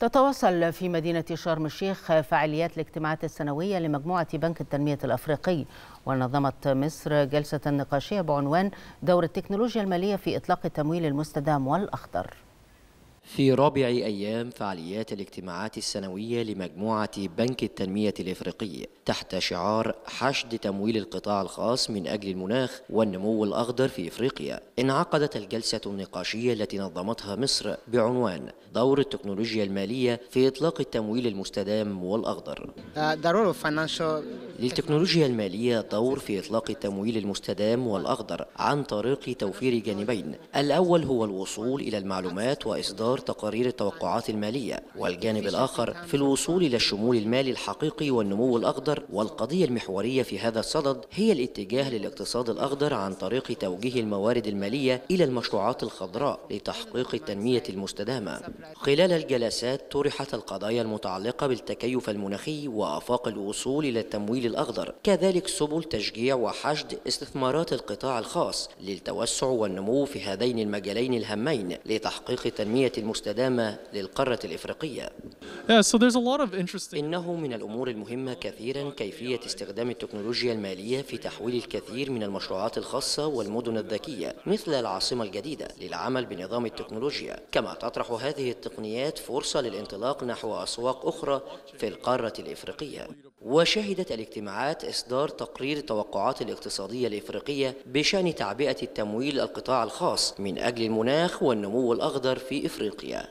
تتواصل في مدينة شرم الشيخ فعاليات الاجتماعات السنوية لمجموعة بنك التنمية الأفريقي ونظمت مصر جلسة نقاشية بعنوان دور التكنولوجيا المالية في إطلاق التمويل المستدام والأخضر في رابع أيام فعاليات الاجتماعات السنوية لمجموعة بنك التنمية الإفريقي تحت شعار حشد تمويل القطاع الخاص من أجل المناخ والنمو الأخضر في إفريقيا انعقدت الجلسة النقاشية التي نظمتها مصر بعنوان دور التكنولوجيا المالية في إطلاق التمويل المستدام والأخضر. آه، للتكنولوجيا المالية دور في إطلاق التمويل المستدام والأخضر عن طريق توفير جانبين الأول هو الوصول إلى المعلومات وإصدار تقارير التوقعات المالية والجانب الآخر في الوصول إلى الشمول المالي الحقيقي والنمو الأخضر والقضية المحورية في هذا الصدد هي الاتجاه للاقتصاد الأخضر عن طريق توجيه الموارد المالية إلى المشروعات الخضراء لتحقيق التنمية المستدامة خلال الجلسات طرحت القضايا المتعلقة بالتكيف المناخي وآفاق الوصول إلى التمويل الأخضر كذلك سبل تشجيع وحشد استثمارات القطاع الخاص للتوسع والنمو في هذين المجالين الهامين لتحقيق التنمية المستدامة للقارة الإفريقية إنه من الأمور المهمة كثيرا كيفية استخدام التكنولوجيا المالية في تحويل الكثير من المشروعات الخاصة والمدن الذكية مثل العاصمة الجديدة للعمل بنظام التكنولوجيا كما تطرح هذه التقنيات فرصة للانطلاق نحو أسواق أخرى في القارة الإفريقية وشهدت الاجتماعات إصدار تقرير التوقعات الاقتصادية الإفريقية بشأن تعبئة التمويل القطاع الخاص من أجل المناخ والنمو الأخضر في إفريقيا